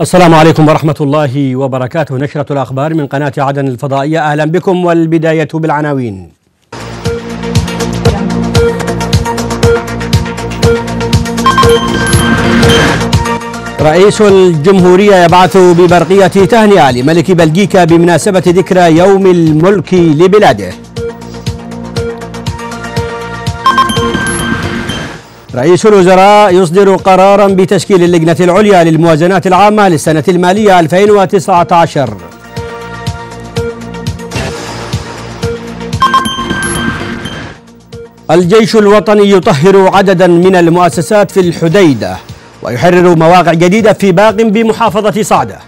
السلام عليكم ورحمة الله وبركاته نشرة الأخبار من قناة عدن الفضائية أهلا بكم والبداية بالعناوين رئيس الجمهورية يبعث ببرقية تهنئة لملك بلجيكا بمناسبة ذكرى يوم الملك لبلاده رئيس الوزراء يصدر قرارا بتشكيل اللجنة العليا للموازنات العامة للسنة المالية 2019 الجيش الوطني يطهر عددا من المؤسسات في الحديدة ويحرر مواقع جديدة في باق بمحافظة صعده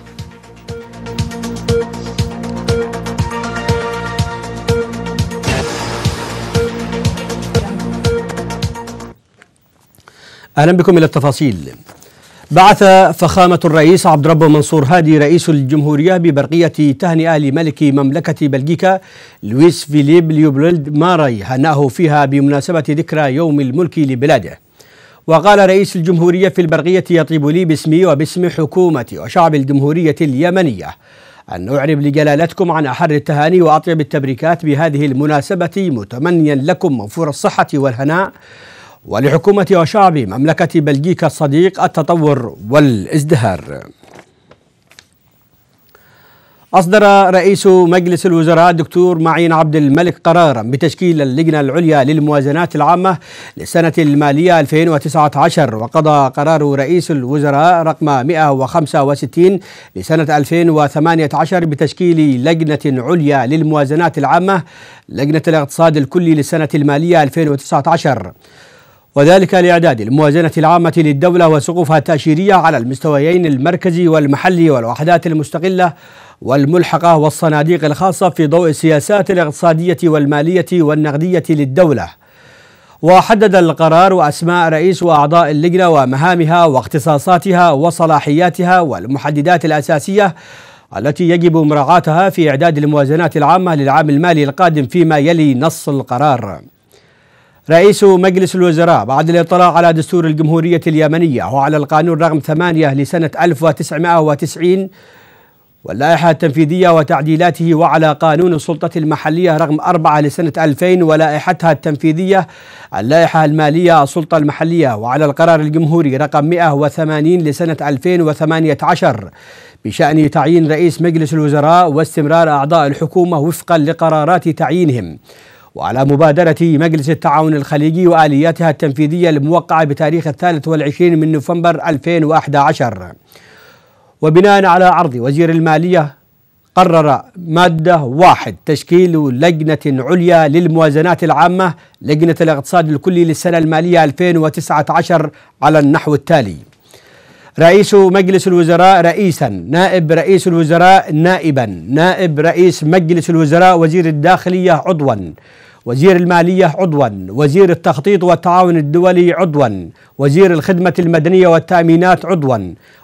أهلا بكم إلى التفاصيل بعث فخامة الرئيس عبد ربه منصور هادي رئيس الجمهورية ببرقية تهنئة لملك مملكة بلجيكا لويس فيليب ليوبلد ماراي هنأه فيها بمناسبة ذكرى يوم الملك لبلاده وقال رئيس الجمهورية في البرقية يطيب لي باسمي وباسم حكومة وشعب الجمهورية اليمنية أن أعرب لجلالتكم عن أحر التهاني وأطيب التبريكات بهذه المناسبة متمنيا لكم موفور الصحة والهناء ولحكومة وشعب مملكة بلجيكا الصديق التطور والازدهار أصدر رئيس مجلس الوزراء الدكتور معين عبد الملك قرارا بتشكيل اللجنة العليا للموازنات العامة للسنة المالية 2019 وقضى قرار رئيس الوزراء رقم 165 لسنة 2018 بتشكيل لجنة عليا للموازنات العامة لجنة الاقتصاد الكلي للسنة المالية 2019 وذلك لإعداد الموازنة العامة للدولة وسقوفها التأشيرية على المستويين المركزي والمحلي والوحدات المستقلة والملحقة والصناديق الخاصة في ضوء السياسات الاقتصادية والمالية والنقدية للدولة وحدد القرار أسماء رئيس وأعضاء اللجنة ومهامها واختصاصاتها وصلاحياتها والمحددات الأساسية التي يجب مراعاتها في إعداد الموازنات العامة للعام المالي القادم فيما يلي نص القرار رئيس مجلس الوزراء بعد الاطلاع على دستور الجمهورية اليمنية وعلى القانون رقم 8 لسنة 1990 واللائحة التنفيذية وتعديلاته وعلى قانون السلطة المحلية رقم 4 لسنة 2000 ولائحتها التنفيذية اللائحة المالية السلطة المحلية وعلى القرار الجمهوري رقم 180 لسنة 2018 بشأن تعيين رئيس مجلس الوزراء واستمرار أعضاء الحكومة وفقا لقرارات تعيينهم وعلى مبادرة مجلس التعاون الخليجي وآلياتها التنفيذية الموقعة بتاريخ الثالث والعشرين من نوفمبر 2011 وبناء على عرض وزير المالية قرر مادة واحد تشكيل لجنة عليا للموازنات العامة لجنة الاقتصاد الكلي للسنة المالية 2019 على النحو التالي رئيس مجلس الوزراء رئيسا نائب رئيس الوزراء نائبا نائب رئيس مجلس الوزراء وزير الداخلية عضوا وزير المالية عضوا وزير التخطيط والتعاون الدولي عضوا وزير الخدمة المدنية والتأمينات عضوا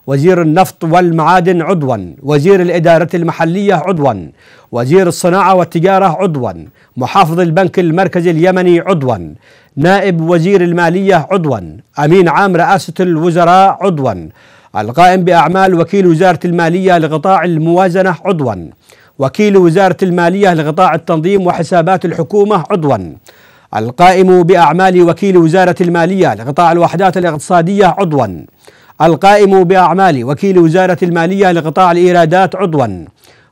وزير النفط والمعادن عضوا وزير الإدارة المحلية عضوا وزير الصناعة والتجارة عضوا محافظ البنك المركزي اليمني عضوا نائب وزير المالية عضوا أمين عام رئاسة الوزراء عضوا القائم بأعمال وكيل وزارة المالية لقطاع الموازنة عضوا وكيل وزارة المالية لقطاع التنظيم وحسابات الحكومة عضوا القائم بأعمال وكيل وزارة المالية لقطاع الوحدات الاقتصادية عضوا القائم بأعمال وكيل وزارة المالية لقطاع الإيرادات عضوا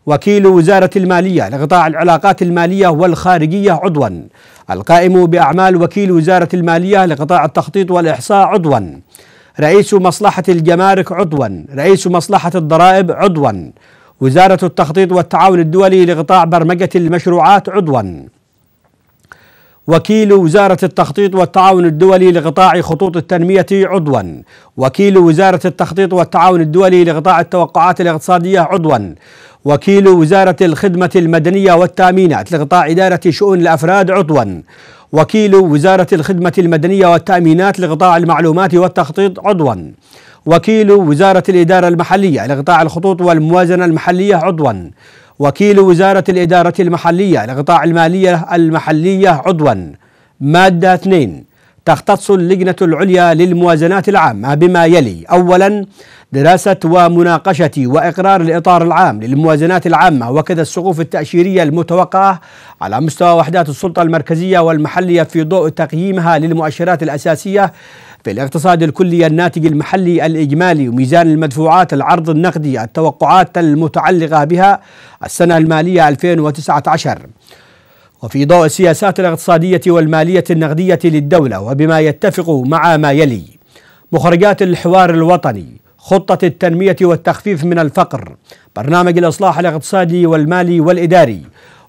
وكيل وزارة المالية لقطاع العلاقات المالية والخارجية عضوا القائم بأعمال وكيل وزارة المالية لقطاع التخطيط والإحصاء عضوا رئيس مصلحة الجمارك عضوا رئيس مصلحة الضرائب عضوا وزارة التخطيط والتعاون الدولي لقطاع برمجة المشروعات عضوا وكيل وزارة التخطيط والتعاون الدولي لقطاع خطوط التنمية عضوا وكيل وزارة التخطيط والتعاون الدولي لقطاع التوقعات الاقتصادية عضوا وكيل وزارة الخدمة المدنية والتأمينات لقطاع إدارة شؤون الأفراد عضوا وكيل وزارة الخدمة المدنية والتأمينات لقطاع المعلومات والتخطيط عضوا وكيل وزارة الإدارة المحلية لقطاع الخطوط والموازنة المحلية عضوا وكيل وزارة الإدارة المحلية لقطاع المالية المحلية عضوا مادة 2 تختص اللجنة العليا للموازنات العامة بما يلي أولا دراسة ومناقشة وإقرار الإطار العام للموازنات العامة وكذا السقوف التأشيرية المتوقعة على مستوى وحدات السلطة المركزية والمحلية في ضوء تقييمها للمؤشرات الأساسية بالاقتصاد الكلي الناتج المحلي الإجمالي وميزان المدفوعات العرض النقدي التوقعات المتعلقة بها السنة المالية 2019 وفي ضوء السياسات الاقتصادية والمالية النقدية للدولة وبما يتفق مع ما يلي مخرجات الحوار الوطني خطة التنمية والتخفيف من الفقر برنامج الإصلاح الاقتصادي والمالي والإداري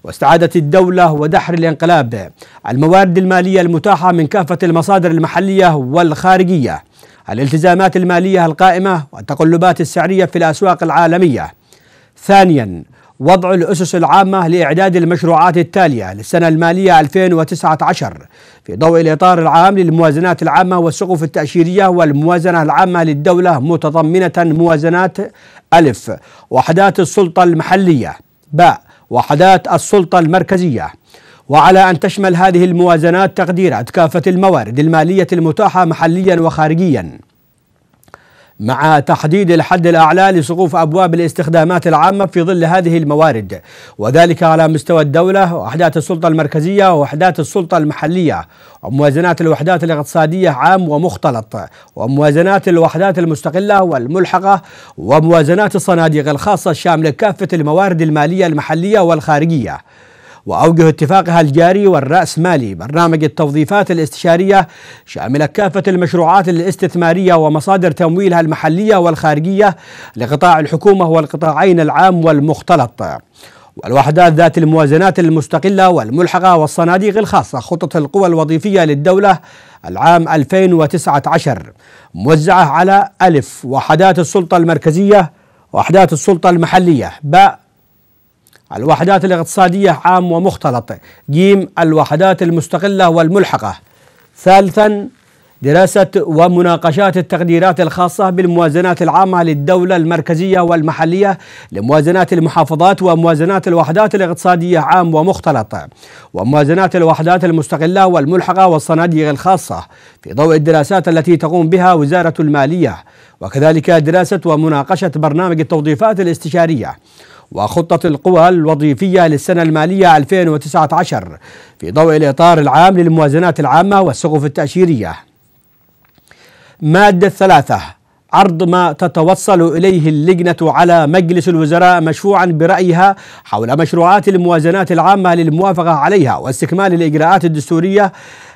واستعادة الدولة ودحر الانقلاب الموارد المالية المتاحة من كافة المصادر المحلية والخارجية الالتزامات المالية القائمة والتقلبات السعرية في الأسواق العالمية ثانيا وضع الأسس العامة لإعداد المشروعات التالية للسنة المالية 2019 في ضوء الإطار العام للموازنات العامة والسقف التأشيرية والموازنة العامة للدولة متضمنة موازنات ألف وحدات السلطة المحلية باء وحدات السلطة المركزية وعلى أن تشمل هذه الموازنات تقديرات كافة الموارد المالية المتاحة محليا وخارجيا مع تحديد الحد الأعلى لسقوف أبواب الاستخدامات العامة في ظل هذه الموارد وذلك على مستوى الدولة ووحدات السلطة المركزية ووحدات السلطة المحلية وموازنات الوحدات الاقتصادية عام ومختلط وموازنات الوحدات المستقلة والملحقة وموازنات الصناديق الخاصة الشاملة كافة الموارد المالية المحلية والخارجية وأوجه اتفاقها الجاري والرأسمالي برنامج التوظيفات الاستشارية شاملة كافة المشروعات الاستثمارية ومصادر تمويلها المحلية والخارجية لقطاع الحكومة والقطاعين العام والمختلط والوحدات ذات الموازنات المستقلة والملحقة والصناديق الخاصة خطة القوى الوظيفية للدولة العام 2019 موزعة على ألف وحدات السلطة المركزية وحدات السلطة المحلية باء الوحدات الاقتصادية عام ومختلط جيم الوحدات المستقلة والملحقة ثالثا دراسة ومناقشات التقديرات الخاصة بالموازنات العامة للدولة المركزية والمحلية لموازنات المحافظات وموازنات الوحدات الاقتصادية عام ومختلط وموازنات الوحدات المستقلة والملحقة والصناديق الخاصة في ضوء الدراسات التي تقوم بها وزارة المالية وكذلك دراسة ومناقشة برنامج التوظيفات الاستشارية وخطة القوى الوظيفية للسنة المالية 2019 في ضوء الإطار العام للموازنات العامة والسقف التأشيرية. مادة الثلاثة عرض ما تتوصل إليه اللجنة على مجلس الوزراء مشفوعا برأيها حول مشروعات الموازنات العامة للموافقة عليها واستكمال الإجراءات الدستورية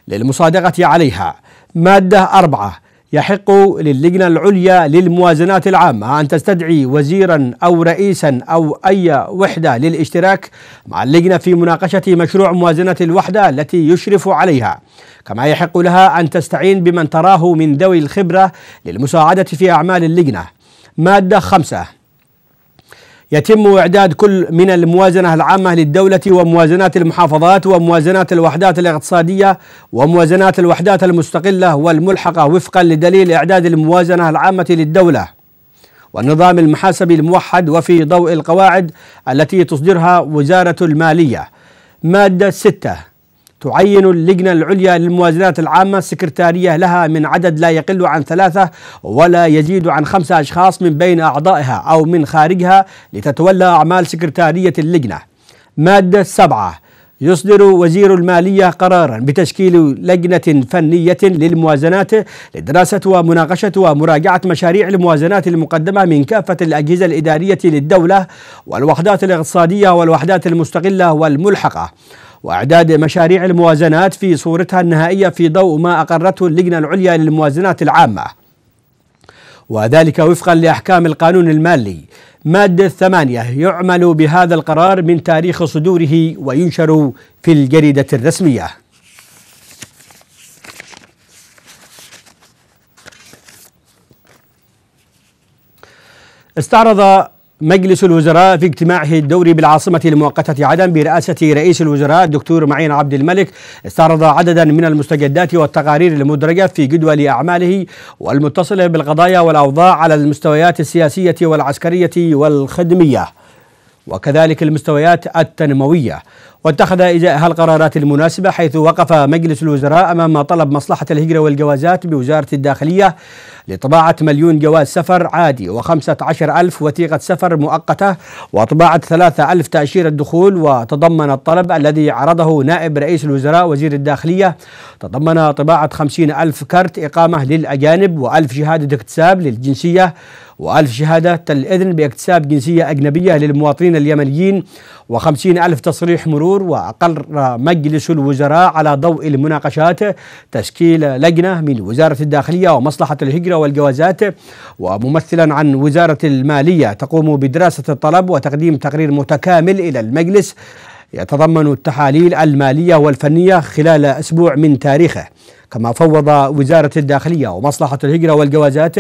للمصادقة عليها. مادة أربعة يحق للجنة العليا للموازنات العامة أن تستدعي وزيرا أو رئيسا أو أي وحدة للاشتراك مع اللجنة في مناقشة مشروع موازنة الوحدة التي يشرف عليها كما يحق لها أن تستعين بمن تراه من ذوي الخبرة للمساعدة في أعمال اللجنة مادة خمسة يتم إعداد كل من الموازنة العامة للدولة وموازنات المحافظات وموازنات الوحدات الاقتصادية وموازنات الوحدات المستقلة والملحقة وفقا لدليل إعداد الموازنة العامة للدولة والنظام المحاسبي الموحد وفي ضوء القواعد التي تصدرها وزارة المالية مادة 6 تعين اللجنة العليا للموازنات العامة سكرتارية لها من عدد لا يقل عن ثلاثة ولا يزيد عن خمسة أشخاص من بين أعضائها أو من خارجها لتتولى أعمال سكرتارية اللجنة مادة سبعة يصدر وزير المالية قرارا بتشكيل لجنة فنية للموازنات لدراسة ومناقشة ومراجعة مشاريع الموازنات المقدمة من كافة الأجهزة الإدارية للدولة والوحدات الاقتصادية والوحدات المستقلة والملحقة وإعداد مشاريع الموازنات في صورتها النهائية في ضوء ما أقرته اللجنة العليا للموازنات العامة وذلك وفقا لأحكام القانون المالي مادة ثمانية يعمل بهذا القرار من تاريخ صدوره وينشر في الجريدة الرسمية استعرض مجلس الوزراء في اجتماعه الدوري بالعاصمة المؤقتة عدن برئاسة رئيس الوزراء الدكتور معين عبد الملك استعرض عددا من المستجدات والتقارير المدرجة في جدول أعماله والمتصلة بالقضايا والأوضاع على المستويات السياسية والعسكرية والخدمية وكذلك المستويات التنموية واتخذ إزاءها القرارات المناسبة حيث وقف مجلس الوزراء أمام طلب مصلحة الهجرة والجوازات بوزارة الداخلية لطباعة مليون جواز سفر عادي وخمسة عشر ألف وثيقة سفر مؤقتة وطباعة ثلاثة ألف تأشيرة دخول وتضمن الطلب الذي عرضه نائب رئيس الوزراء وزير الداخلية تضمن طباعة خمسين ألف كرت إقامة للأجانب وألف شهادة اكتساب للجنسية وألف شهادة الإذن باكتساب جنسية أجنبية للمواطنين اليمنيين وخمسين ألف تصريح مرور وأقر مجلس الوزراء على ضوء المناقشات تشكيل لجنة من وزارة الداخلية ومصلحة الهجرة والجوازات وممثلا عن وزارة المالية تقوم بدراسة الطلب وتقديم تقرير متكامل إلى المجلس يتضمن التحاليل المالية والفنية خلال أسبوع من تاريخه كما فوض وزارة الداخلية ومصلحة الهجرة والجوازات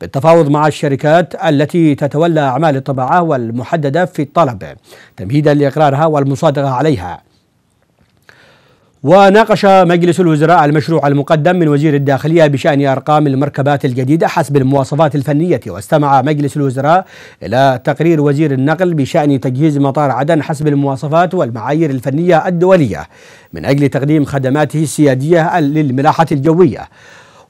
بالتفاوض مع الشركات التي تتولى أعمال الطباعة والمحددة في الطلب تمهيدا لإقرارها والمصادقة عليها وناقش مجلس الوزراء المشروع المقدم من وزير الداخلية بشأن أرقام المركبات الجديدة حسب المواصفات الفنية واستمع مجلس الوزراء إلى تقرير وزير النقل بشأن تجهيز مطار عدن حسب المواصفات والمعايير الفنية الدولية من أجل تقديم خدماته السيادية للملاحة الجوية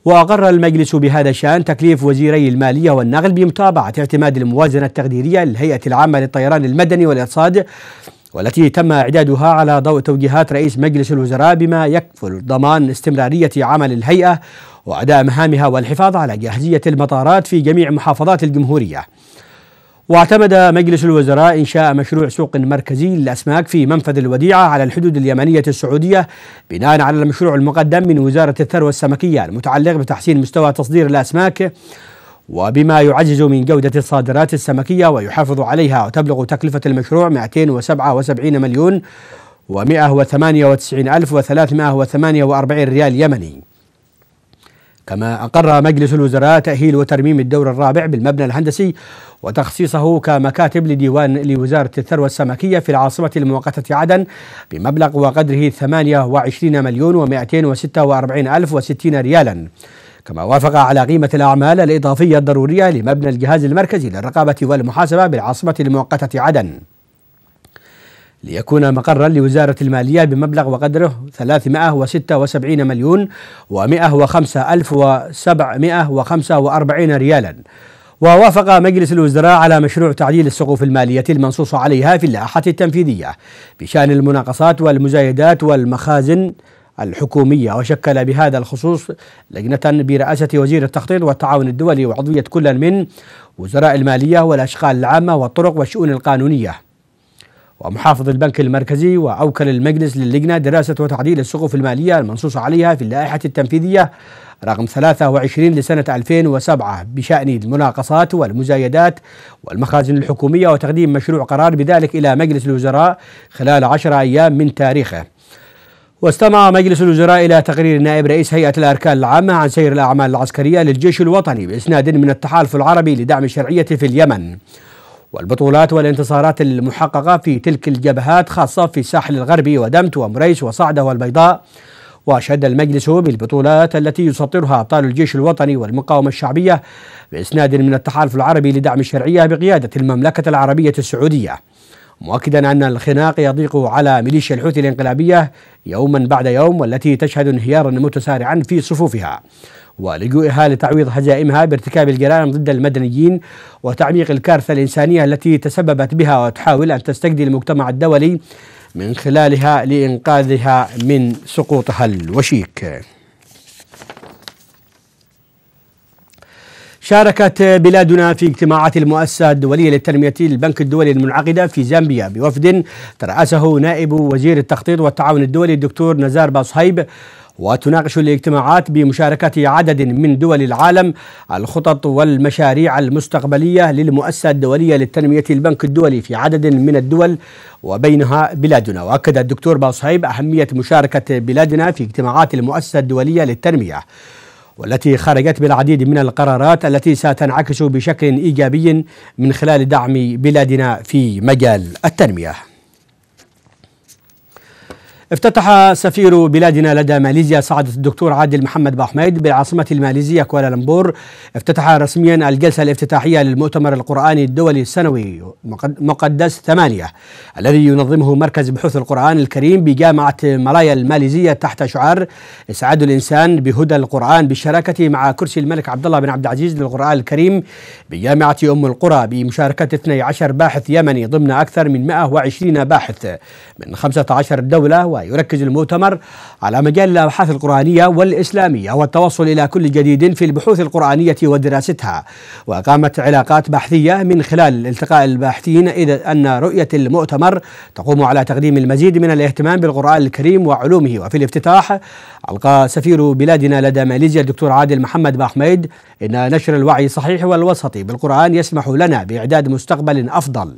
وأقر المجلس بهذا الشأن تكليف وزيري المالية والنقل بمتابعة اعتماد الموازنة التقديرية للهيئة العامة للطيران المدني والإقتصاد والتي تم إعدادها على ضوء توجيهات رئيس مجلس الوزراء بما يكفل ضمان استمرارية عمل الهيئة وأداء مهامها والحفاظ على جاهزية المطارات في جميع محافظات الجمهورية. واعتمد مجلس الوزراء إنشاء مشروع سوق مركزي للأسماك في منفذ الوديعة على الحدود اليمنية السعودية بناء على المشروع المقدم من وزارة الثروة السمكية المتعلق بتحسين مستوى تصدير الأسماك وبما يعزز من جودة الصادرات السمكية ويحافظ عليها وتبلغ تكلفة المشروع 277 مليون و198 ألف و348 ريال يمني كما أقر مجلس الوزراء تأهيل وترميم الدور الرابع بالمبنى الهندسي وتخصيصه كمكاتب لديوان لوزارة الثروة السمكية في العاصمة المؤقتة عدن بمبلغ وقدره 28 مليون و246 ألف و60 ريالاً كما وافق على قيمة الأعمال الإضافية الضرورية لمبنى الجهاز المركزي للرقابة والمحاسبة بالعاصمة المؤقتة عدن ليكون مقرا لوزارة المالية بمبلغ وقدره 376 مليون و105 ألف و745 ريالا ووافق مجلس الوزراء على مشروع تعديل السقوف المالية المنصوص عليها في اللائحة التنفيذية بشأن المناقصات والمزايدات والمخازن الحكومية وشكل بهذا الخصوص لجنة برئاسة وزير التخطيط والتعاون الدولي وعضوية كل من وزراء المالية والأشغال العامة والطرق والشؤون القانونية ومحافظ البنك المركزي وأوكل المجلس للجنة دراسة وتعديل السقوف المالية المنصوص عليها في اللائحة التنفيذية رقم 23 لسنة 2007 بشأن المناقصات والمزايدات والمخازن الحكومية وتقديم مشروع قرار بذلك إلى مجلس الوزراء خلال عشر أيام من تاريخه واستمع مجلس الوزراء إلى تقرير نائب رئيس هيئة الأركان العامة عن سير الأعمال العسكرية للجيش الوطني بإسناد من التحالف العربي لدعم الشرعية في اليمن والبطولات والانتصارات المحققة في تلك الجبهات خاصة في الساحل الغربي ودمت ومريس وصعدة والبيضاء وأشهد المجلس بالبطولات التي يسطرها أبطال الجيش الوطني والمقاومة الشعبية بإسناد من التحالف العربي لدعم الشرعية بقيادة المملكة العربية السعودية مؤكدا أن الخناق يضيق على ميليشيا الحوثي الانقلابية يوما بعد يوم والتي تشهد انهيارا متسارعا في صفوفها ولجوئها لتعويض هزائمها بارتكاب الجرائم ضد المدنيين وتعميق الكارثة الإنسانية التي تسببت بها وتحاول أن تستجدي المجتمع الدولي من خلالها لإنقاذها من سقوطها الوشيك شاركت بلادنا في اجتماعات المؤسسة الدولية للتنمية البنك الدولي المنعقدة في زامبيا بوفد ترأسه نائب وزير التخطيط والتعاون الدولي الدكتور نزار باصهيب وتناقش الاجتماعات بمشاركة عدد من دول العالم الخطط والمشاريع المستقبلية للمؤسسة الدولية للتنمية البنك الدولي في عدد من الدول وبينها بلادنا وأكد الدكتور باصهيب أهمية مشاركة بلادنا في اجتماعات المؤسسة الدولية للتنمية والتي خرجت بالعديد من القرارات التي ستنعكس بشكل ايجابي من خلال دعم بلادنا في مجال التنميه افتتح سفير بلادنا لدى ماليزيا سعادة الدكتور عادل محمد باحميد بالعاصمة الماليزية كوالالمبور افتتح رسميا الجلسة الافتتاحية للمؤتمر القرآني الدولي السنوي مقدس ثمانية الذي ينظمه مركز بحوث القرآن الكريم بجامعة مرايا الماليزية تحت شعار إسعاد الإنسان بهدى القرآن بالشراكة مع كرسي الملك عبد الله بن عبد العزيز للقرآن الكريم بجامعة أم القرى بمشاركة 12 باحث يمني ضمن أكثر من 120 باحث من 15 دولة و يركز المؤتمر على مجال الابحاث القرانيه والاسلاميه والتوصل الى كل جديد في البحوث القرانيه ودراستها واقامه علاقات بحثيه من خلال التقاء الباحثين اذا ان رؤيه المؤتمر تقوم على تقديم المزيد من الاهتمام بالقران الكريم وعلومه وفي الافتتاح القى سفير بلادنا لدى ماليزيا الدكتور عادل محمد باحميد ان نشر الوعي الصحيح والوسطي بالقران يسمح لنا باعداد مستقبل افضل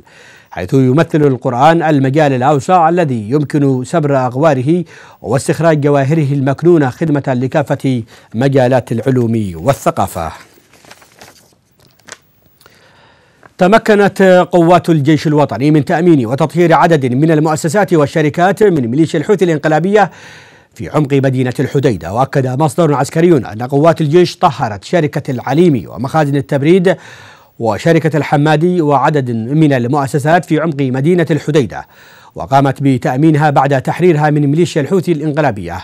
حيث يمثل القرآن المجال الأوسع الذي يمكن سبر أغواره واستخراج جواهره المكنونة خدمة لكافة مجالات العلوم والثقافة. تمكنت قوات الجيش الوطني من تأمين وتطهير عدد من المؤسسات والشركات من ميليشيا الحوثي الانقلابية في عمق مدينة الحديدة وأكد مصدر عسكري أن قوات الجيش طهرت شركة العليمي ومخازن التبريد وشركة الحمادي وعدد من المؤسسات في عمق مدينة الحديدة وقامت بتأمينها بعد تحريرها من ميليشيا الحوثي الانقلابية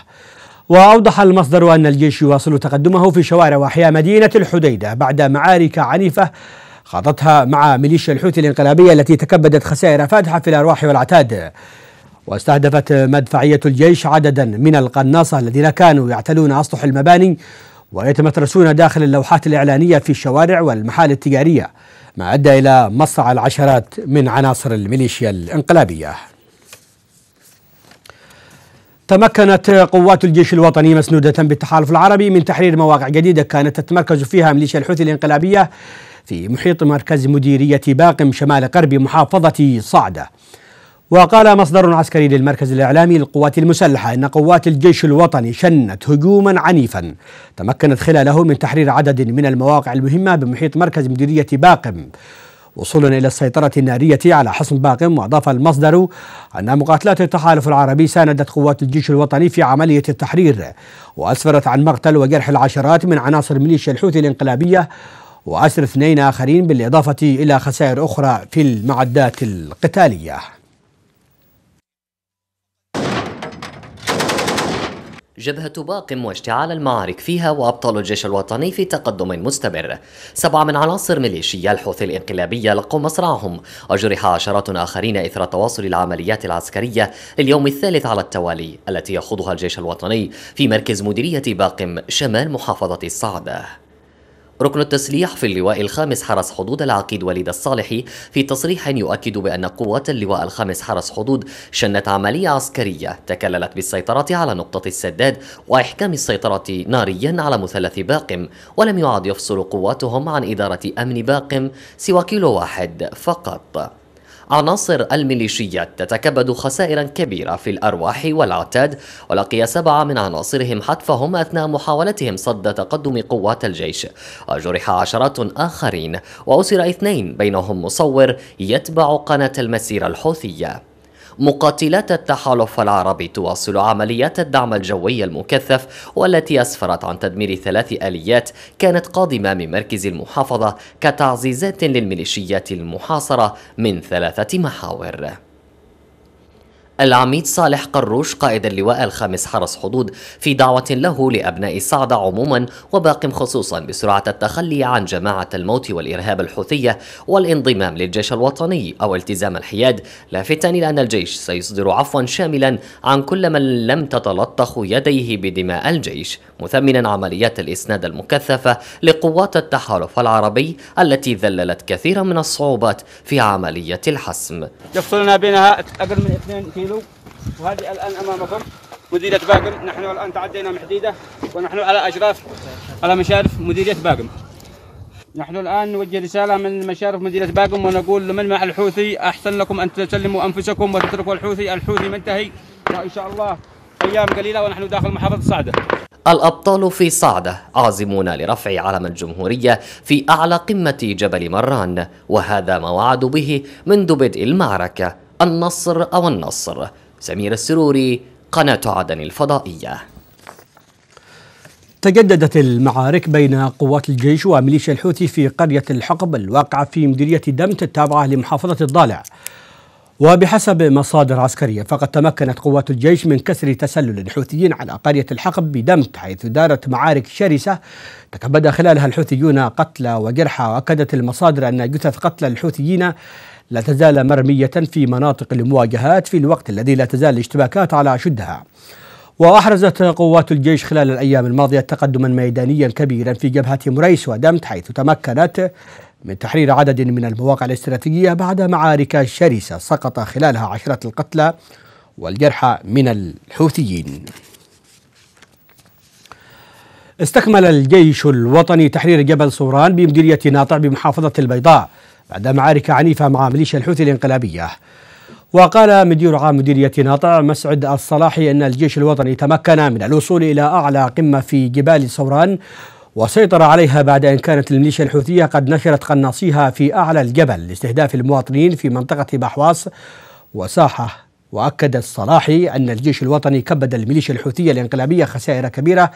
وأوضح المصدر أن الجيش يواصل تقدمه في شوارع وأحياء مدينة الحديدة بعد معارك عنيفة خاضتها مع ميليشيا الحوثي الانقلابية التي تكبدت خسائر فادحة في الأرواح والعتاد واستهدفت مدفعية الجيش عددا من القناصة الذين كانوا يعتلون أسطح المباني ويتمترسون داخل اللوحات الإعلانية في الشوارع والمحال التجارية ما أدى إلى مصع العشرات من عناصر الميليشيا الانقلابية تمكنت قوات الجيش الوطني مسنودة بالتحالف العربي من تحرير مواقع جديدة كانت تتمركز فيها ميليشيا الحوثي الانقلابية في محيط مركز مديرية باقم شمال غرب محافظة صعدة وقال مصدر عسكري للمركز الإعلامي للقوات المسلحة إن قوات الجيش الوطني شنت هجوما عنيفا تمكنت خلاله من تحرير عدد من المواقع المهمة بمحيط مركز مديرية باقم وصولا إلى السيطرة النارية على حصن باقم وأضاف المصدر أن مقاتلات التحالف العربي ساندت قوات الجيش الوطني في عملية التحرير وأسفرت عن مقتل وجرح العشرات من عناصر ميليشيا الحوثي الانقلابية وأسر اثنين آخرين بالإضافة إلى خسائر أخرى في المعدات القتالية جبهة باقم واشتعال المعارك فيها وأبطال الجيش الوطني في تقدم مستمر سبعة من عناصر ميليشيا الحوثي الإنقلابية لقوا مصرعهم وجرح عشرات آخرين إثر تواصل العمليات العسكرية اليوم الثالث على التوالي التي يخوضها الجيش الوطني في مركز مديرية باقم شمال محافظة الصعدة ركن التسليح في اللواء الخامس حرس حدود العقيد وليد الصالحي في تصريح يؤكد بأن قوات اللواء الخامس حرس حدود شنت عملية عسكرية تكللت بالسيطرة على نقطة السداد وإحكام السيطرة ناريا على مثلث باقم ولم يعد يفصل قواتهم عن إدارة أمن باقم سوى كيلو واحد فقط عناصر الميليشيات تتكبد خسائرا كبيرة في الأرواح والعتاد ولقي سبعة من عناصرهم حتفهم أثناء محاولتهم صد تقدم قوات الجيش وجرح عشرات آخرين وأسر اثنين بينهم مصور يتبع قناة المسيرة الحوثية مقاتلات التحالف العربي تواصل عمليات الدعم الجوي المكثف والتي أسفرت عن تدمير ثلاث آليات كانت قادمة من مركز المحافظة كتعزيزات للميليشيات المحاصرة من ثلاثة محاور العميد صالح قروش قائد اللواء الخامس حرس حدود في دعوة له لأبناء صعدة عموما وباقم خصوصا بسرعة التخلي عن جماعة الموت والإرهاب الحوثية والانضمام للجيش الوطني أو التزام الحياد لافتا إلى أن الجيش سيصدر عفوا شاملا عن كل من لم تتلطخ يديه بدماء الجيش مثمنا عمليات الإسناد المكثفة لقوات التحالف العربي التي ذللت كثيرا من الصعوبات في عملية الحسم يفصلنا بينها أقل من 2 كيلو وهذه الآن أمامكم مديرية باقم نحن الآن تعدينا محديدة ونحن على أشراف على مشارف مديرية باقم نحن الآن نوجه رسالة من مشارف مديرية باقم ونقول لمن مع الحوثي أحسن لكم أن تسلموا أنفسكم وتتركوا الحوثي الحوثي منتهي وإن شاء الله أيام قليلة ونحن داخل محافظة صعدة الأبطال في صعدة عازمون لرفع علم الجمهورية في أعلى قمة جبل مران وهذا ما وعدوا به منذ بدء المعركة النصر أو النصر سمير السروري قناة عدن الفضائية تجددت المعارك بين قوات الجيش وميليشيا الحوثي في قرية الحقب الواقعة في مديرية دمت التابعة لمحافظة الضالع وبحسب مصادر عسكرية فقد تمكنت قوات الجيش من كسر تسلل الحوثيين على قرية الحقب بدمت حيث دارت معارك شرسة تكبد خلالها الحوثيون قتلى وجرحى وأكدت المصادر أن جثث قتلى الحوثيين لا تزال مرمية في مناطق المواجهات في الوقت الذي لا تزال الاشتباكات على أشدها وأحرزت قوات الجيش خلال الأيام الماضية تقدما ميدانيا كبيرا في جبهة مريس ودمت حيث تمكنت من تحرير عدد من المواقع الاستراتيجية بعد معارك شرسة سقط خلالها عشرات القتلى والجرحى من الحوثيين استكمل الجيش الوطني تحرير جبل صوران بمديرية ناطع بمحافظة البيضاء بعد معارك عنيفة مع ميليشيا الحوثي الانقلابية وقال مدير عام مديرية ناطا مسعد الصلاحي أن الجيش الوطني تمكن من الوصول إلى أعلى قمة في جبال سوران وسيطر عليها بعد أن كانت الميليشيا الحوثية قد نشرت قناصيها في أعلى الجبل لاستهداف المواطنين في منطقة بحواس وساحة وأكد الصلاحي أن الجيش الوطني كبد الميليشيا الحوثية الانقلابية خسائر كبيرة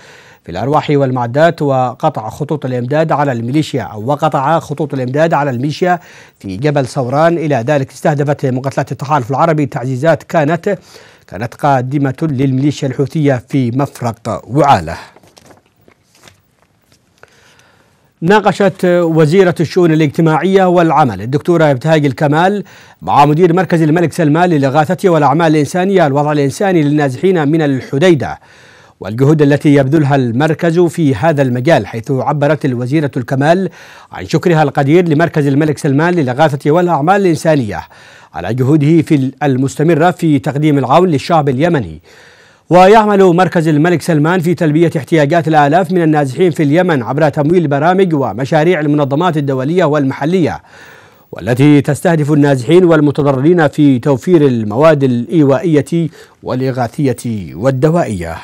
في الأرواح والمعدات وقطع خطوط الإمداد على الميليشيا أو وقطع خطوط الإمداد على الميليشيا في جبل ثوران إلى ذلك استهدفت مقاتلات التحالف العربي تعزيزات كانت كانت قادمة للميليشيا الحوثية في مفرق وعاله ناقشت وزيرة الشؤون الاجتماعية والعمل الدكتورة ابتهاج الكمال مع مدير مركز الملك سلمان للإغاثة والأعمال الإنسانية الوضع الإنساني للنازحين من الحديدة والجهود التي يبذلها المركز في هذا المجال حيث عبرت الوزيرة الكمال عن شكرها القدير لمركز الملك سلمان للإغاثة والأعمال الإنسانية على جهوده في المستمرة في تقديم العون للشعب اليمني ويعمل مركز الملك سلمان في تلبية احتياجات الآلاف من النازحين في اليمن عبر تمويل برامج ومشاريع المنظمات الدولية والمحلية والتي تستهدف النازحين والمتضررين في توفير المواد الإيوائية والإغاثية والدوائية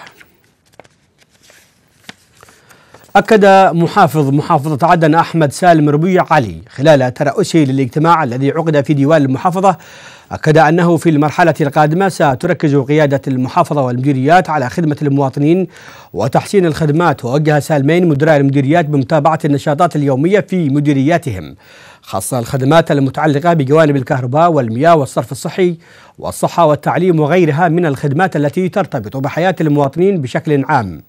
أكد محافظ محافظة عدن أحمد سالم ربيع علي خلال ترأسه للاجتماع الذي عقد في ديوان المحافظة أكد أنه في المرحلة القادمة ستركز قيادة المحافظة والمديريات على خدمة المواطنين وتحسين الخدمات ووجه سالمين مدراء المديريات بمتابعة النشاطات اليومية في مديرياتهم خاصة الخدمات المتعلقة بجوانب الكهرباء والمياه والصرف الصحي والصحة والتعليم وغيرها من الخدمات التي ترتبط بحياة المواطنين بشكل عام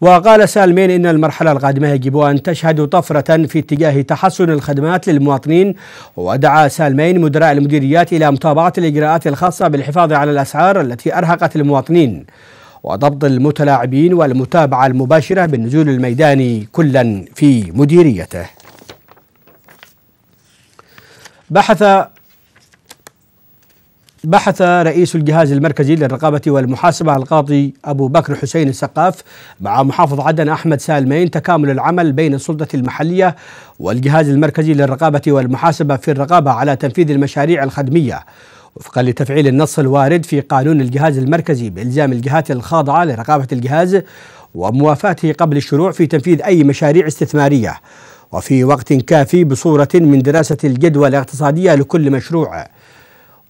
وقال سالمين إن المرحلة القادمة يجب أن تشهد طفرة في اتجاه تحسن الخدمات للمواطنين ودعا سالمين مدراء المديريات إلى متابعة الإجراءات الخاصة بالحفاظ على الأسعار التي أرهقت المواطنين وضبط المتلاعبين والمتابعة المباشرة بالنزول الميداني كلا في مديريته بحث بحث رئيس الجهاز المركزي للرقابة والمحاسبة القاضي أبو بكر حسين السقاف مع محافظ عدن أحمد سالمين تكامل العمل بين السلطة المحلية والجهاز المركزي للرقابة والمحاسبة في الرقابة على تنفيذ المشاريع الخدمية وفقا لتفعيل النص الوارد في قانون الجهاز المركزي بإلزام الجهات الخاضعة لرقابة الجهاز وموافاته قبل الشروع في تنفيذ أي مشاريع استثمارية وفي وقت كافي بصورة من دراسة الجدوى الاقتصادية لكل مشروع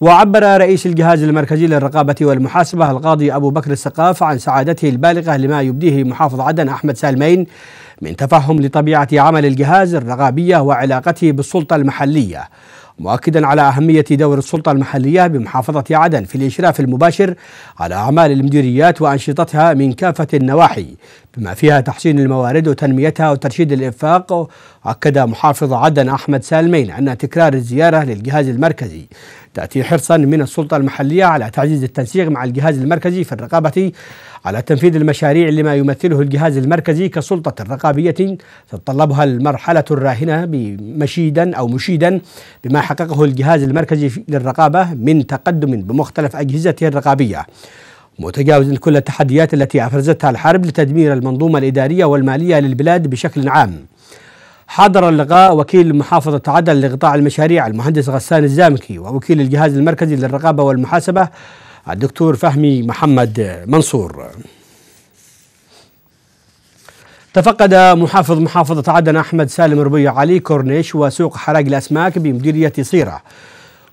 وعبر رئيس الجهاز المركزي للرقابة والمحاسبة القاضي أبو بكر السقاف عن سعادته البالغة لما يبديه محافظ عدن أحمد سالمين من تفهم لطبيعة عمل الجهاز الرقابية وعلاقته بالسلطة المحلية مؤكدا على أهمية دور السلطة المحلية بمحافظة عدن في الإشراف المباشر على أعمال المديريات وأنشطتها من كافة النواحي بما فيها تحسين الموارد وتنميتها وترشيد الإنفاق أكد محافظ عدن أحمد سالمين أن تكرار الزيارة للجهاز المركزي تأتي حرصا من السلطة المحلية على تعزيز التنسيق مع الجهاز المركزي في الرقابة على تنفيذ المشاريع لما يمثله الجهاز المركزي كسلطة رقابية تتطلبها المرحلة الراهنة بمشيدا أو مشيدا بما حققه الجهاز المركزي للرقابة من تقدم بمختلف أجهزته الرقابية متجاوزا كل التحديات التي افرزتها الحرب لتدمير المنظومه الاداريه والماليه للبلاد بشكل عام حضر اللقاء وكيل محافظة عدن لقطاع المشاريع المهندس غسان الزامكي ووكيل الجهاز المركزي للرقابة والمحاسبة الدكتور فهمي محمد منصور تفقد محافظ محافظة عدن أحمد سالم ربيع علي كورنيش وسوق حراج الأسماك بمديرية صيرة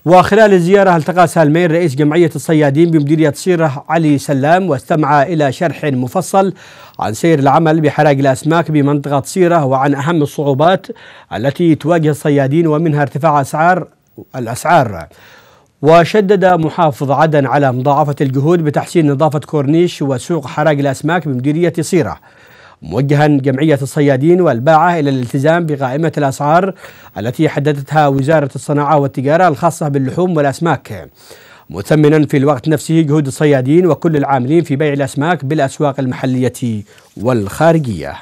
وخلال الزيارة التقى سالمين رئيس جمعية الصيادين بمديرية صيرة علي سلام واستمع إلى شرح مفصل عن سير العمل بحراق الأسماك بمنطقة صيرة وعن أهم الصعوبات التي تواجه الصيادين ومنها ارتفاع أسعار الأسعار وشدد محافظ عدن على مضاعفة الجهود بتحسين نظافة كورنيش وسوق حراق الأسماك بمديرية صيرة موجها جمعية الصيادين والباعة إلى الالتزام بقائمة الأسعار التي حددتها وزارة الصناعة والتجارة الخاصة باللحوم والأسماك مثمنا في الوقت نفسه جهود الصيادين وكل العاملين في بيع الأسماك بالأسواق المحلية والخارجية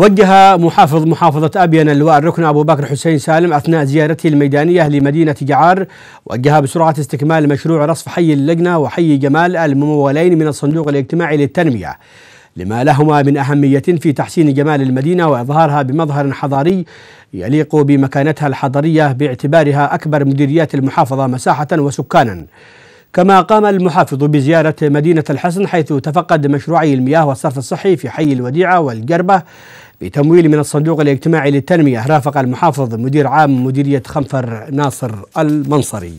وجه محافظ محافظة أبين اللواء الركن أبو بكر حسين سالم أثناء زيارته الميدانية لمدينة جعار وجه بسرعة استكمال مشروع رصف حي اللجنة وحي جمال الممولين من الصندوق الاجتماعي للتنمية لما لهما من أهمية في تحسين جمال المدينة وإظهارها بمظهر حضاري يليق بمكانتها الحضرية باعتبارها أكبر مديريات المحافظة مساحة وسكانا كما قام المحافظ بزيارة مدينة الحسن حيث تفقد مشروعي المياه والصرف الصحي في حي الوديعة والجربة بتمويل من الصندوق الاجتماعي للتنمية رافق المحافظ مدير عام مديرية خنفر ناصر المنصري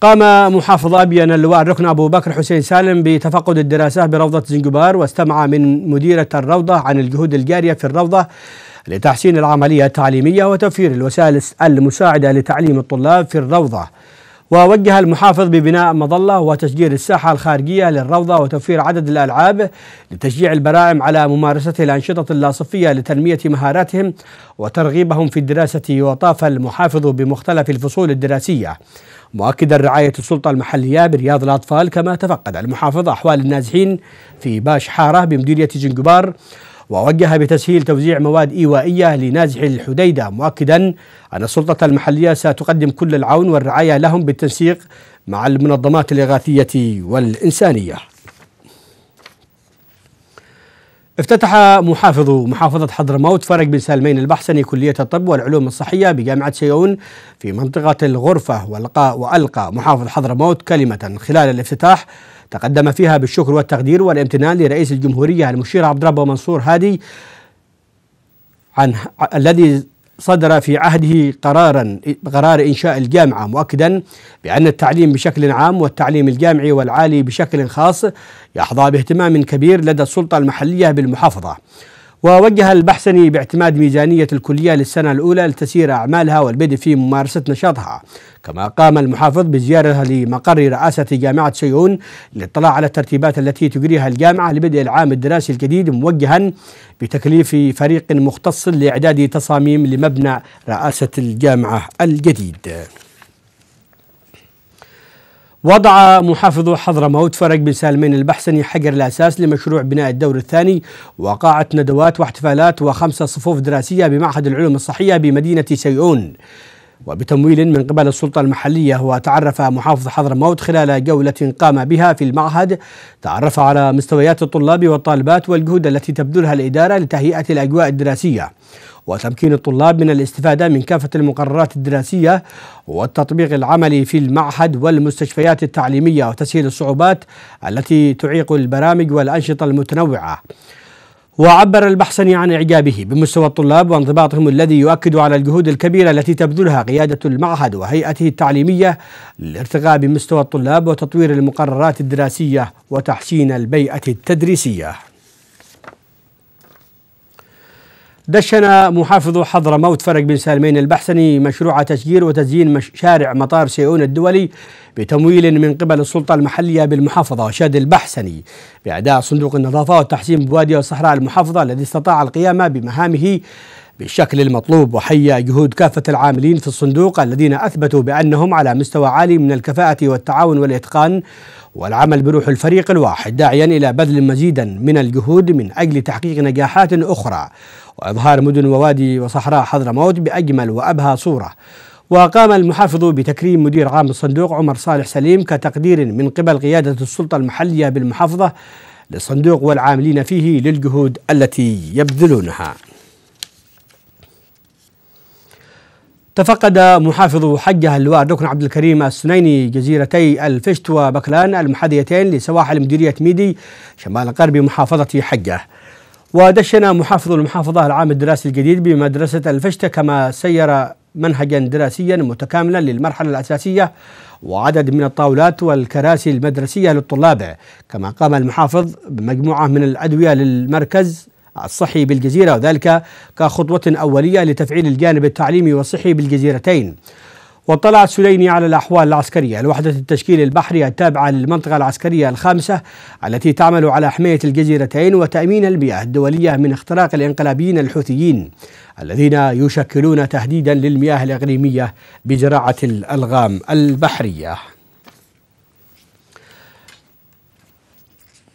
قام محافظ أبين اللواء الركن أبو بكر حسين سالم بتفقد الدراسات بروضة زنجبار واستمع من مديرة الروضة عن الجهود الجارية في الروضة لتحسين العملية التعليمية وتوفير الوسائل المساعدة لتعليم الطلاب في الروضة ووجه المحافظ ببناء مظلة وتشجير الساحة الخارجية للروضة وتوفير عدد الألعاب لتشجيع البراعم على ممارسة الأنشطة اللاصفية لتنمية مهاراتهم وترغيبهم في الدراسة وطاف المحافظ بمختلف الفصول الدراسية مؤكدا رعاية السلطة المحلية برياض الأطفال كما تفقد المحافظ أحوال النازحين في باش حارة بمديرية جنجبار ووجه بتسهيل توزيع مواد إيوائية لنازح الحديدة مؤكدا أن السلطة المحلية ستقدم كل العون والرعاية لهم بالتنسيق مع المنظمات الإغاثية والإنسانية افتتح محافظ محافظة حضرموت فرق بن سالمين البحسني كلية الطب والعلوم الصحية بجامعة سيئون في منطقة الغرفة وألقى محافظ حضرموت كلمة خلال الافتتاح تقدم فيها بالشكر والتقدير والامتنان لرئيس الجمهورية المشير عبد ربه منصور هادي عن الذي صدر في عهده قرارا قرار انشاء الجامعه مؤكدا بان التعليم بشكل عام والتعليم الجامعي والعالي بشكل خاص يحظى باهتمام كبير لدى السلطه المحليه بالمحافظه ووجه البحسني باعتماد ميزانية الكلية للسنة الأولى لتسيير أعمالها والبدء في ممارسة نشاطها كما قام المحافظ بزيارة لمقر رئاسة جامعة سيئون للاطلاع على الترتيبات التي تجريها الجامعة لبدء العام الدراسي الجديد موجها بتكليف فريق مختص لإعداد تصاميم لمبنى رئاسة الجامعة الجديد وضع محافظ حضرموت فرج بن سالمين البحسني حجر الأساس لمشروع بناء الدور الثاني وقاعة ندوات واحتفالات وخمسة صفوف دراسية بمعهد العلوم الصحية بمدينة سيئون وبتمويل من قبل السلطة المحلية وتعرف محافظ حضرموت خلال جولة قام بها في المعهد تعرف على مستويات الطلاب والطالبات والجهود التي تبذلها الإدارة لتهيئة الأجواء الدراسية وتمكين الطلاب من الاستفادة من كافة المقررات الدراسية والتطبيق العملي في المعهد والمستشفيات التعليمية وتسهيل الصعوبات التي تعيق البرامج والأنشطة المتنوعة وعبر البحثني عن إعجابه بمستوى الطلاب وانضباطهم الذي يؤكد على الجهود الكبيرة التي تبذلها قيادة المعهد وهيئته التعليمية للارتقاء بمستوى الطلاب وتطوير المقررات الدراسية وتحسين البيئة التدريسية دشن محافظ حضرموت فرج بن سالمين البحسني مشروع تشجير وتزيين شارع مطار سيئون الدولي بتمويل من قبل السلطة المحلية بالمحافظة وشاد البحسني بأداء صندوق النظافة والتحسين بوادي وصحراء المحافظة الذي استطاع القيام بمهامه بالشكل المطلوب وحيا جهود كافة العاملين في الصندوق الذين أثبتوا بأنهم على مستوى عالي من الكفاءة والتعاون والإتقان والعمل بروح الفريق الواحد داعيا إلى بذل مزيدا من الجهود من أجل تحقيق نجاحات أخرى وإظهار مدن ووادي وصحراء حضرموت بأجمل وأبهى صورة وقام المحافظ بتكريم مدير عام الصندوق عمر صالح سليم كتقدير من قبل قيادة السلطة المحلية بالمحافظة للصندوق والعاملين فيه للجهود التي يبذلونها تفقد محافظ حجه اللواء ركن عبد الكريم السنيني جزيرتي الفشت وبكلان المحاذيتين لسواحل مديرية ميدي شمال غرب محافظة حجه ودشن محافظ المحافظة العام الدراسي الجديد بمدرسة الفشتة كما سير منهجا دراسيا متكاملا للمرحلة الأساسية وعدد من الطاولات والكراسي المدرسية للطلاب كما قام المحافظ بمجموعة من الأدوية للمركز الصحي بالجزيرة وذلك كخطوة أولية لتفعيل الجانب التعليمي والصحي بالجزيرتين واطلع السليني على الأحوال العسكرية لوحدة التشكيل البحري التابعة للمنطقة العسكرية الخامسة التي تعمل على حماية الجزيرتين وتأمين البيئة الدولية من اختراق الانقلابيين الحوثيين الذين يشكلون تهديدا للمياه الإقليمية بزراعة الألغام البحرية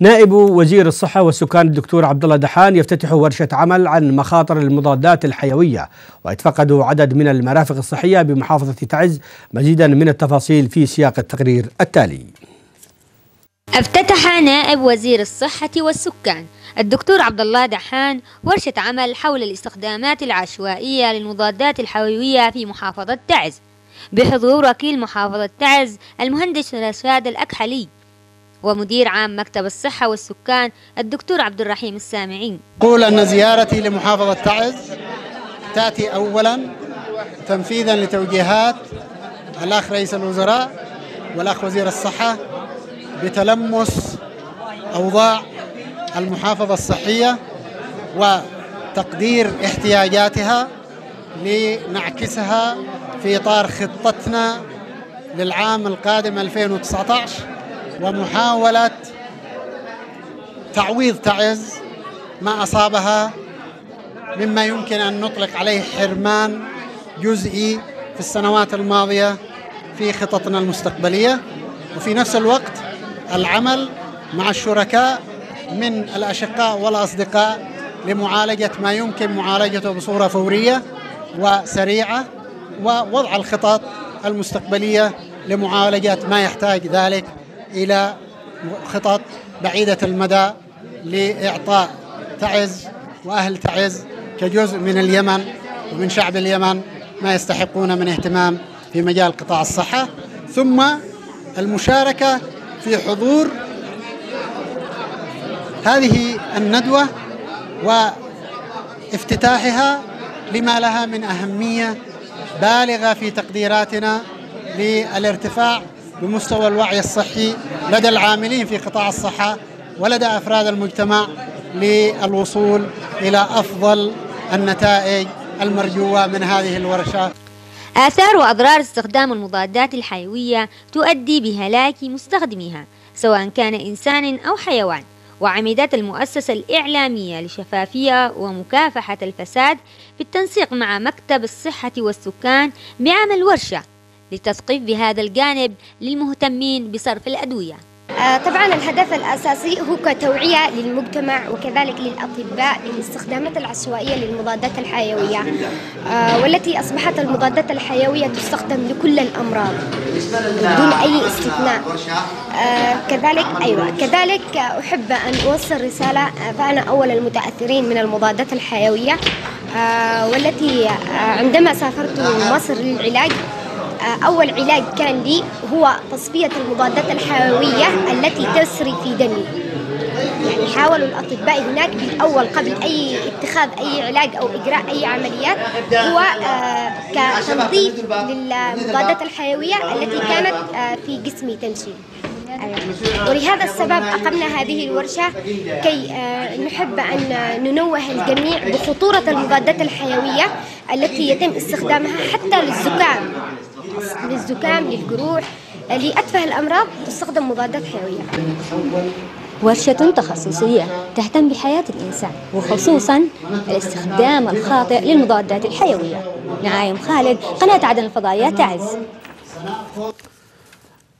نائب وزير الصحة والسكان الدكتور عبد الله دحان يفتتح ورشة عمل عن مخاطر المضادات الحيوية ويتفقد عدد من المرافق الصحية بمحافظة تعز مزيدا من التفاصيل في سياق التقرير التالي افتتح نائب وزير الصحة والسكان الدكتور عبد الله دحان ورشة عمل حول الاستخدامات العشوائية للمضادات الحيوية في محافظة تعز بحضور وكيل محافظة تعز المهندس رشاد الأكحلي ومدير عام مكتب الصحة والسكان الدكتور عبد الرحيم السامعين قول أن زيارتي لمحافظة تعز تأتي أولا تنفيذا لتوجيهات الأخ رئيس الوزراء والأخ وزير الصحة بتلمس أوضاع المحافظة الصحية وتقدير احتياجاتها لنعكسها في إطار خطتنا للعام القادم 2019 ومحاولة تعويض تعز ما أصابها مما يمكن أن نطلق عليه حرمان جزئي في السنوات الماضية في خططنا المستقبلية وفي نفس الوقت العمل مع الشركاء من الأشقاء والأصدقاء لمعالجة ما يمكن معالجته بصورة فورية وسريعة ووضع الخطط المستقبلية لمعالجة ما يحتاج ذلك إلى خطط بعيدة المدى لإعطاء تعز وأهل تعز كجزء من اليمن ومن شعب اليمن ما يستحقون من اهتمام في مجال قطاع الصحة ثم المشاركة في حضور هذه الندوة وافتتاحها لما لها من أهمية بالغة في تقديراتنا للارتفاع بمستوى الوعي الصحي لدى العاملين في قطاع الصحة ولدى أفراد المجتمع للوصول إلى أفضل النتائج المرجوة من هذه الورشة آثار وأضرار استخدام المضادات الحيوية تؤدي بهلاك مستخدميها سواء كان إنسان أو حيوان وعمدت المؤسسة الإعلامية لشفافية ومكافحة الفساد بالتنسيق مع مكتب الصحة والسكان بعمل ورشة لتثقيف بهذا الجانب للمهتمين بصرف الأدوية آه، طبعا الهدف الأساسي هو كتوعية للمجتمع وكذلك للأطباء بالاستخدامات العشوائية للمضادات الحيوية آه، والتي أصبحت المضادات الحيوية تستخدم لكل الأمراض بدون أي استثناء آه، كذلك أيوة كذلك أحب أن أوصل رسالة فأنا أول المتأثرين من المضادات الحيوية والتي عندما سافرت مصر للعلاج آه، أول علاج كان لي هو تصفية المضادات الحيوية التي تسري في دمي يعني حاولوا الأطباء هناك بالأول قبل أي اتخاذ أي علاج أو إجراء أي عمليات هو آه، كتنظيف للمضادات الحيوية التي كانت آه، في جسمي تمشي ولهذا السبب أقمنا هذه الورشة كي نحب أن ننوه الجميع بخطورة المضادات الحيوية التي يتم استخدامها حتى للزكام للزكام للجروح لأتفه الأمراض تستخدم مضادات حيوية ورشة تخصصية تهتم بحياة الإنسان وخصوصا الاستخدام الخاطئ للمضادات الحيوية نعايم خالد قناة عدن الفضائية تعز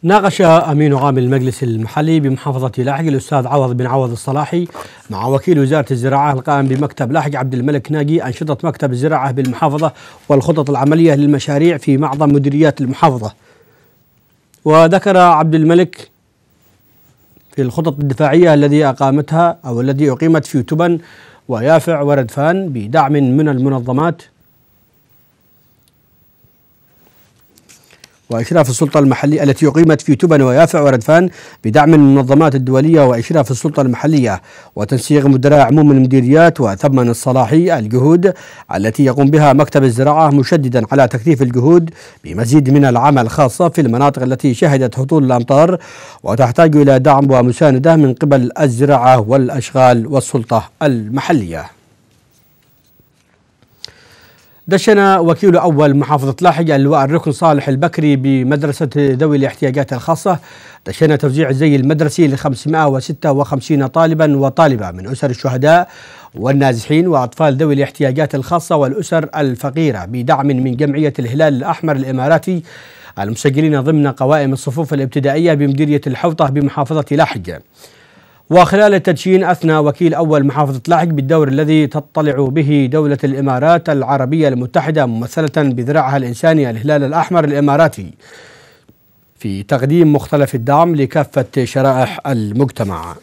ناقش أمين عام المجلس المحلي بمحافظة لاحق الأستاذ عوض بن عوض الصلاحي مع وكيل وزارة الزراعة القائم بمكتب لاحق عبد الملك ناجي أنشطة مكتب الزراعة بالمحافظة والخطط العملية للمشاريع في معظم مديريات المحافظة وذكر عبد الملك في الخطط الدفاعية الذي أقامتها أو الذي أقيمت في تبن ويافع وردفان بدعم من المنظمات وإشراف السلطة المحلية التي أقيمت في تبن ويافع وردفان بدعم المنظمات الدولية وإشراف السلطة المحلية وتنسيق مدراء عموم المديريات وثمن الصلاحي الجهود التي يقوم بها مكتب الزراعة مشددا على تكثيف الجهود بمزيد من العمل خاصة في المناطق التي شهدت هطول الأمطار وتحتاج إلى دعم ومساندة من قبل الزراعة والأشغال والسلطة المحلية دشن وكيل أول محافظة لاحق اللواء الركن صالح البكري بمدرسة ذوي الاحتياجات الخاصة دشن توزيع الزي المدرسي ل 556 طالبا وطالبة من أسر الشهداء والنازحين وأطفال ذوي الاحتياجات الخاصة والأسر الفقيرة بدعم من جمعية الهلال الأحمر الإماراتي المسجلين ضمن قوائم الصفوف الابتدائية بمديرية الحوطة بمحافظة لاحق وخلال التدشين أثنى وكيل أول محافظة لاحق بالدور الذي تطلع به دولة الإمارات العربية المتحدة ممثلة بذراعها الإنساني الهلال الأحمر الإماراتي في تقديم مختلف الدعم لكافة شرائح المجتمع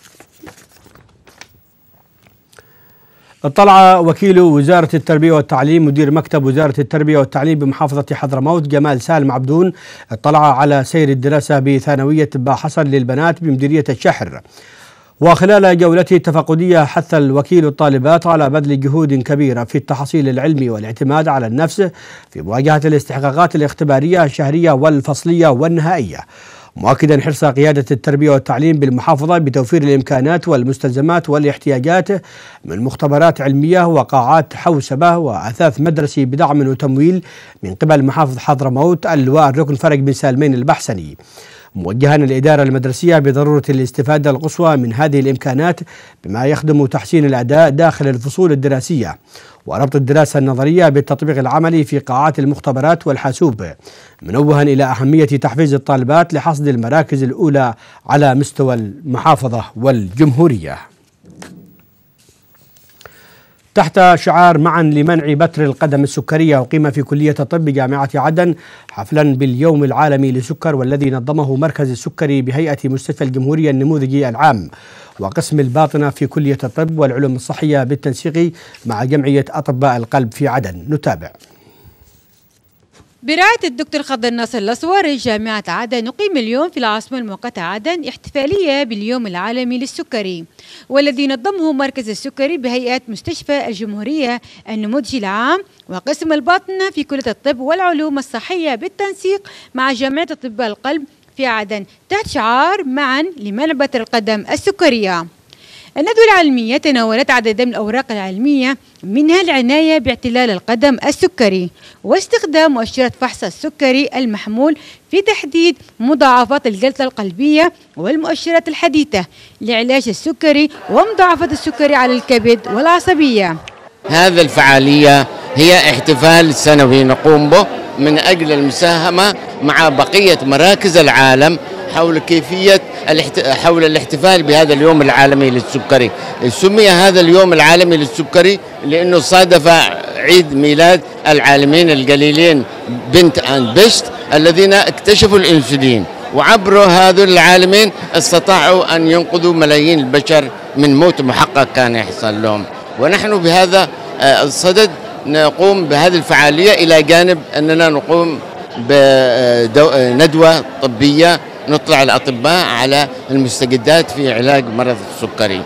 اطلع وكيل وزارة التربية والتعليم مدير مكتب وزارة التربية والتعليم بمحافظة حضرموت جمال سالم عبدون اطلع على سير الدراسة بثانوية با للبنات بمديرية الشحر وخلال جولته التفقدية حث الوكيل الطالبات على بذل جهود كبيرة في التحصيل العلمي والاعتماد على النفس في مواجهة الاستحقاقات الاختبارية الشهرية والفصلية والنهائية مؤكدا حرص قيادة التربية والتعليم بالمحافظة بتوفير الإمكانات والمستلزمات والاحتياجات من مختبرات علمية وقاعات حوسبة وأثاث مدرسي بدعم وتمويل من قبل محافظ حضرموت اللواء الركن فرج بن سالمين البحسني موجها الإدارة المدرسية بضرورة الاستفادة القصوى من هذه الإمكانات بما يخدم تحسين الأداء داخل الفصول الدراسية وربط الدراسة النظرية بالتطبيق العملي في قاعات المختبرات والحاسوب منوها إلى أهمية تحفيز الطالبات لحصد المراكز الأولى على مستوى المحافظة والجمهورية تحت شعار معا لمنع بتر القدم السكرية أقيم في كلية الطب جامعة عدن حفلا باليوم العالمي للسكر والذي نظمه مركز السكري بهيئة مستشفى الجمهورية النموذجي العام وقسم الباطنة في كلية الطب والعلوم الصحية بالتنسيق مع جمعية أطباء القلب في عدن نتابع برعاية الدكتور خضر ناصر الأسواري جامعة عدن نقيم اليوم في العاصمة المؤقتة عدن احتفالية باليوم العالمي للسكري والذي نظمه مركز السكري بهيئة مستشفى الجمهورية النموذجي العام وقسم الباطنة في كلية الطب والعلوم الصحية بالتنسيق مع جامعة أطباء القلب في عدن تحت شعار معا لمنبت القدم السكرية الندوة العلمية تناولت عددا من الأوراق العلمية منها العناية باعتلال القدم السكري واستخدام مؤشرة فحص السكري المحمول في تحديد مضاعفات الجلطة القلبية والمؤشرات الحديثة لعلاج السكري ومضاعفة السكري على الكبد والعصبية هذا الفعالية هي احتفال سنوي نقوم به من أجل المساهمة مع بقية مراكز العالم حول كيفية حول الاحتفال بهذا اليوم العالمي للسكري سمي هذا اليوم العالمي للسكري لأنه صادف عيد ميلاد العالمين الجليلين بنت أند بيست الذين اكتشفوا الأنسولين وعبر هذول العالمين استطاعوا أن ينقذوا ملايين البشر من موت محقق كان يحصل لهم ونحن بهذا آه، الصدد نقوم بهذه الفعالية إلى جانب أننا نقوم بندوة طبية نطلع الأطباء على المستجدات في علاج مرض السكري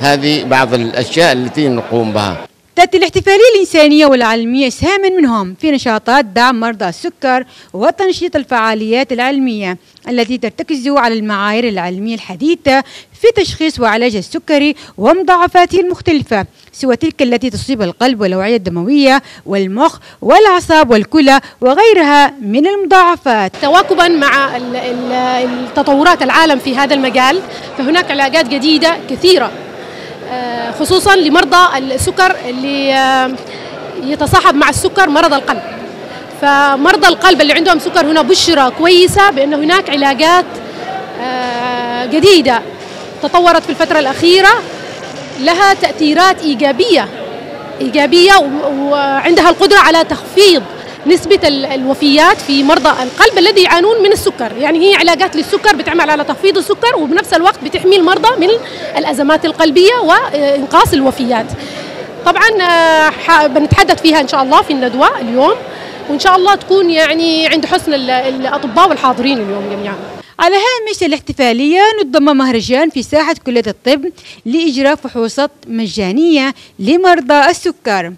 هذه بعض الأشياء التي نقوم بها تأتي الاحتفالية الإنسانية والعلمية إسهاما منهم في نشاطات دعم مرضى السكر وتنشيط الفعاليات العلمية التي ترتكز على المعايير العلمية الحديثة في تشخيص وعلاج السكري ومضاعفاته المختلفة سوى تلك التي تصيب القلب والأوعية الدموية والمخ والأعصاب والكلى وغيرها من المضاعفات تواكبا مع التطورات العالم في هذا المجال فهناك علاجات جديدة كثيرة آه، خصوصا لمرضى السكر اللي آه، يتصاحب مع السكر مرض القلب فمرضى القلب اللي عندهم سكر هنا بشرة كويسة بأن هناك علاجات آه، جديدة تطورت في الفترة الأخيرة لها تأثيرات إيجابية إيجابية وعندها القدرة على تخفيض نسبة الوفيات في مرضى القلب الذي يعانون من السكر يعني هي علاجات للسكر بتعمل على تخفيض السكر وبنفس الوقت بتحمي المرضى من الأزمات القلبية وإنقاص الوفيات طبعا آه، بنتحدث فيها إن شاء الله في الندوة اليوم وإن شاء الله تكون يعني عند حسن الأطباء والحاضرين اليوم جميعا على هامش الاحتفالية نظم مهرجان في ساحة كلية الطب لإجراء فحوصات مجانية لمرضى السكر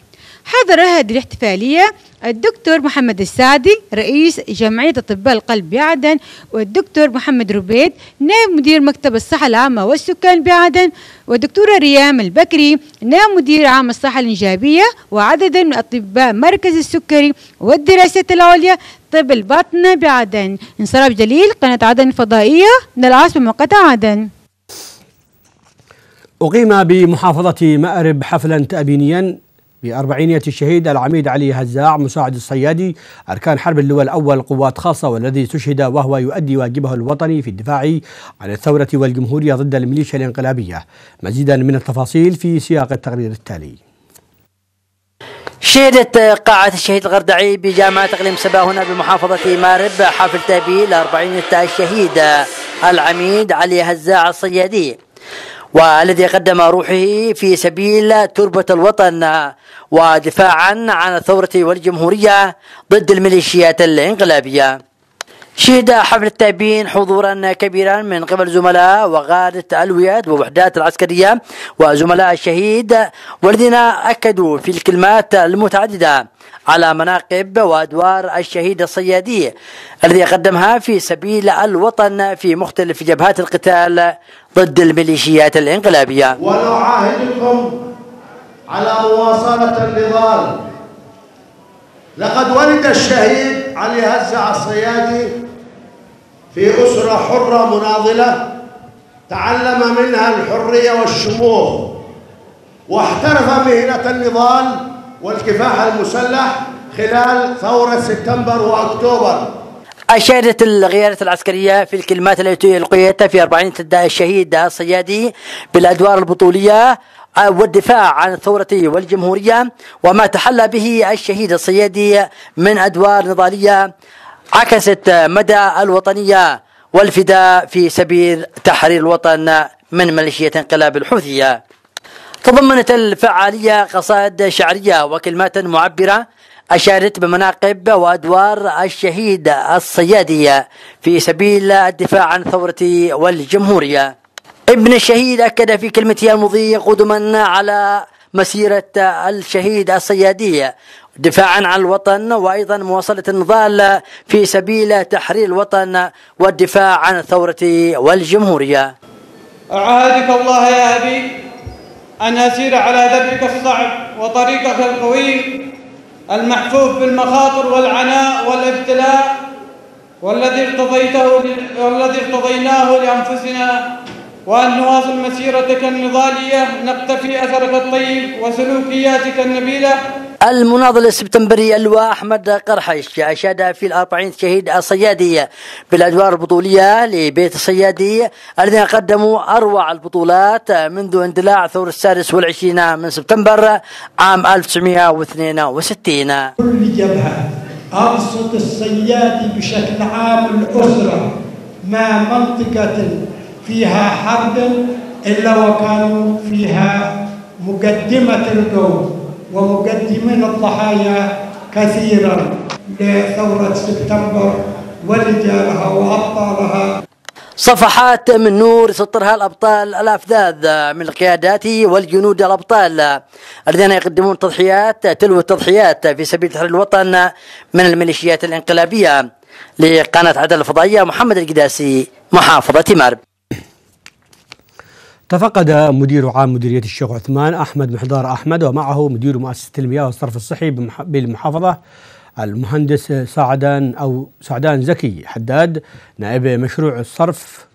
حضر هذه الاحتفالية الدكتور محمد السعدي رئيس جمعية أطباء القلب بعدن والدكتور محمد ربيد نائب مدير مكتب الصحة العامة والسكان بعدن والدكتورة ريام البكري نائب مدير عام الصحة الإنجابية وعددا من أطباء مركز السكري والدراسات العليا طب الباطنة بعدن انصراف جليل قناة عدن الفضائية من العاصمة مقطع عدن أقيم بمحافظة مأرب حفلا تأبينيا بأربعينية الشهيد العميد علي هزاع مساعد الصيادي أركان حرب اللواء الأول قوات خاصة والذي استشهد وهو يؤدي واجبه الوطني في الدفاع عن الثورة والجمهورية ضد الميليشيا الانقلابية مزيدا من التفاصيل في سياق التقرير التالي شهدت قاعة الشهيد الغردعي بجامعة إقليم سبا هنا بمحافظة مارب حفل تابيل لأربعينية الشهيد العميد علي هزاع الصيادي والذي قدم روحه في سبيل تربة الوطن ودفاعا عن الثورة والجمهورية ضد الميليشيات الانقلابية شهد حفل التابين حضورا كبيرا من قبل زملاء وقادة الوياد ووحدات العسكرية وزملاء الشهيد والذين أكدوا في الكلمات المتعددة على مناقب وأدوار الشهيد الصيادي الذي قدمها في سبيل الوطن في مختلف جبهات القتال ضد الميليشيات الانقلابية ونعاهدكم على مواصلة النضال لقد ولد الشهيد علي هزع الصيادي في أسرة حرة مناضلة تعلم منها الحرية والشموخ واحترف مهنة النضال والكفاح المسلح خلال ثورة سبتمبر وأكتوبر أشادت الغيارة العسكرية في الكلمات التي ألقيتها في 40 الشهيد الصيادي بالأدوار البطولية والدفاع عن الثورة والجمهورية وما تحلى به الشهيد الصيادي من أدوار نضالية عكست مدى الوطنية والفداء في سبيل تحرير الوطن من ميليشيات انقلاب الحوثية تضمنت الفعالية قصائد شعرية وكلمات معبرة أشارت بمناقب وأدوار الشهيد الصيادي في سبيل الدفاع عن ثورة والجمهورية ابن الشهيد أكد في كلمته المضي قدما على مسيرة الشهيد الصيادية دفاعا عن الوطن وأيضا مواصلة النضال في سبيل تحرير الوطن والدفاع عن الثورة والجمهورية أعاهدك الله يا أبي أن أسير على ذبك الصعب وطريقك القوي المحفوف بالمخاطر والعناء والابتلاء والذي ارتضيته والذي ارتضيناه لأنفسنا وأن نواصل مسيرتك النضالية نقتفي أثرك الطيب وسلوكياتك النبيلة المناضل السبتمبري اللواء أحمد قرحش أشاد في الأربعين شهيد الصيادية بالأدوار البطولية لبيت الصيادي الذين قدموا أروع البطولات منذ اندلاع ثور السادس والعشرين من سبتمبر عام 1962 كل جبهة أقصد الصيادي بشكل عام الأسرة ما منطقة فيها حرب إلا وكانوا فيها مقدمة القوم ومقدمين الضحايا كثيرا لثورة سبتمبر ولجالها وأبطالها صفحات من نور سطرها الأبطال الأفذاذ من القيادات والجنود الأبطال الذين يقدمون تضحيات تلو التضحيات في سبيل تحرير الوطن من الميليشيات الانقلابية لقناة عدل الفضائية محمد القداسي محافظة مارب تفقد مدير عام مديرية الشيخ عثمان أحمد محضار أحمد ومعه مدير مؤسسة المياه والصرف الصحي بالمحافظة المهندس سعدان أو سعدان زكي حداد نائب مشروع الصرف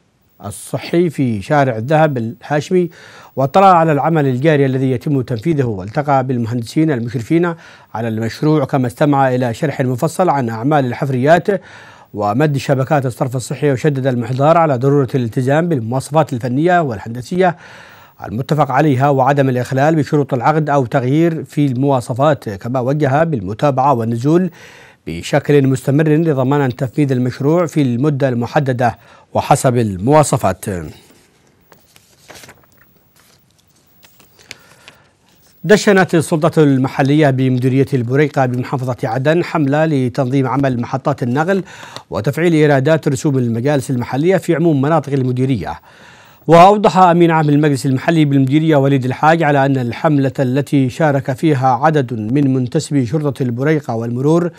الصحي في شارع الذهب الهاشمي واطلع على العمل الجاري الذي يتم تنفيذه والتقى بالمهندسين المشرفين على المشروع كما استمع إلى شرح مفصل عن أعمال الحفريات ومد شبكات الصرف الصحي وشدد المحضار على ضرورة الالتزام بالمواصفات الفنية والهندسية المتفق عليها وعدم الإخلال بشروط العقد أو تغيير في المواصفات كما وجه بالمتابعة والنزول بشكل مستمر لضمان تنفيذ المشروع في المدة المحددة وحسب المواصفات دشنت السلطة المحلية بمديرية البريقة بمحافظة عدن حملة لتنظيم عمل محطات النقل وتفعيل إيرادات رسوم المجالس المحلية في عموم مناطق المديرية وأوضح أمين عام المجلس المحلي بالمديرية وليد الحاج على أن الحملة التي شارك فيها عدد من منتسبي شرطة البريقة والمرور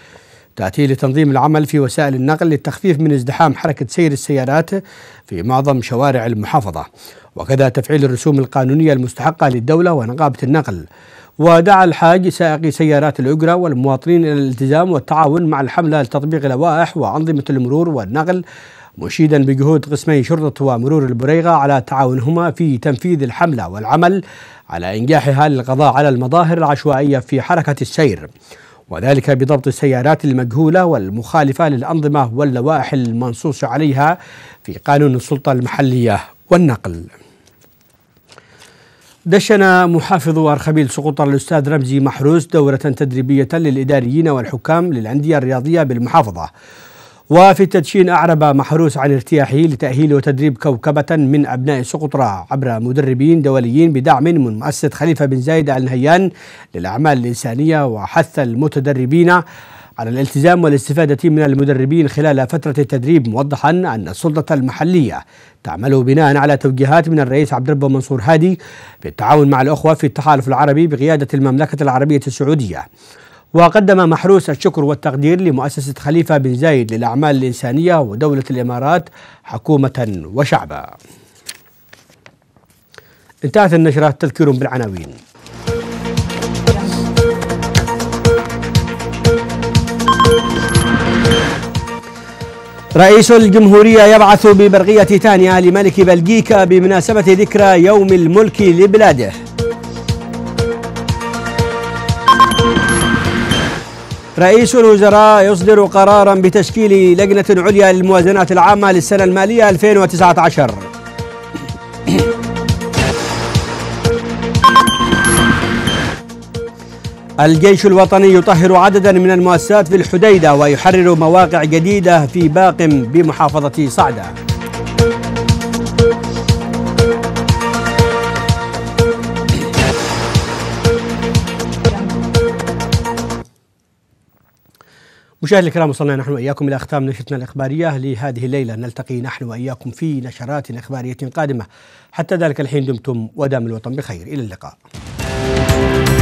تأتي لتنظيم العمل في وسائل النقل للتخفيف من ازدحام حركة سير السيارات في معظم شوارع المحافظة وكذا تفعيل الرسوم القانونية المستحقة للدولة ونقابة النقل ودعا الحاج سائقي سيارات الأجرة والمواطنين إلى الالتزام والتعاون مع الحملة لتطبيق لوائح وأنظمة المرور والنقل مشيدا بجهود قسمي شرطة ومرور البريغة على تعاونهما في تنفيذ الحملة والعمل على إنجاحها للقضاء على المظاهر العشوائية في حركة السير وذلك بضبط السيارات المجهولة والمخالفة للأنظمة واللوائح المنصوص عليها في قانون السلطة المحلية والنقل دشن محافظ أرخبيل سقوط الأستاذ رمزي محروس دورة تدريبية للإداريين والحكام للأندية الرياضية بالمحافظة وفي التدشين أعرب محروس عن ارتياحه لتأهيل وتدريب كوكبة من أبناء سقطرى عبر مدربين دوليين بدعم من مؤسسة خليفة بن زايد آل نهيان للأعمال الإنسانية وحث المتدربين على الالتزام والاستفادة من المدربين خلال فترة التدريب موضحا أن السلطة المحلية تعمل بناء على توجيهات من الرئيس عبد ربه منصور هادي بالتعاون مع الأخوة في التحالف العربي بقيادة المملكة العربية السعودية وقدم محروس الشكر والتقدير لمؤسسة خليفة بن زايد للأعمال الإنسانية ودولة الإمارات حكومة وشعبا انتهت النشرة تذكير بالعناوين رئيس الجمهورية يبعث ببرقية ثانية لملك بلجيكا بمناسبة ذكرى يوم الملك لبلاده رئيس الوزراء يصدر قرارا بتشكيل لجنة عليا للموازنات العامة للسنة المالية 2019 الجيش الوطني يطهر عددا من المؤسسات في الحديدة ويحرر مواقع جديدة في باق بمحافظة صعدة مشاهدينا الكرام وصلنا نحن واياكم الى اختام نشرتنا الاخباريه لهذه الليله نلتقي نحن واياكم في نشرات اخباريه قادمه حتى ذلك الحين دمتم ودام الوطن بخير الى اللقاء.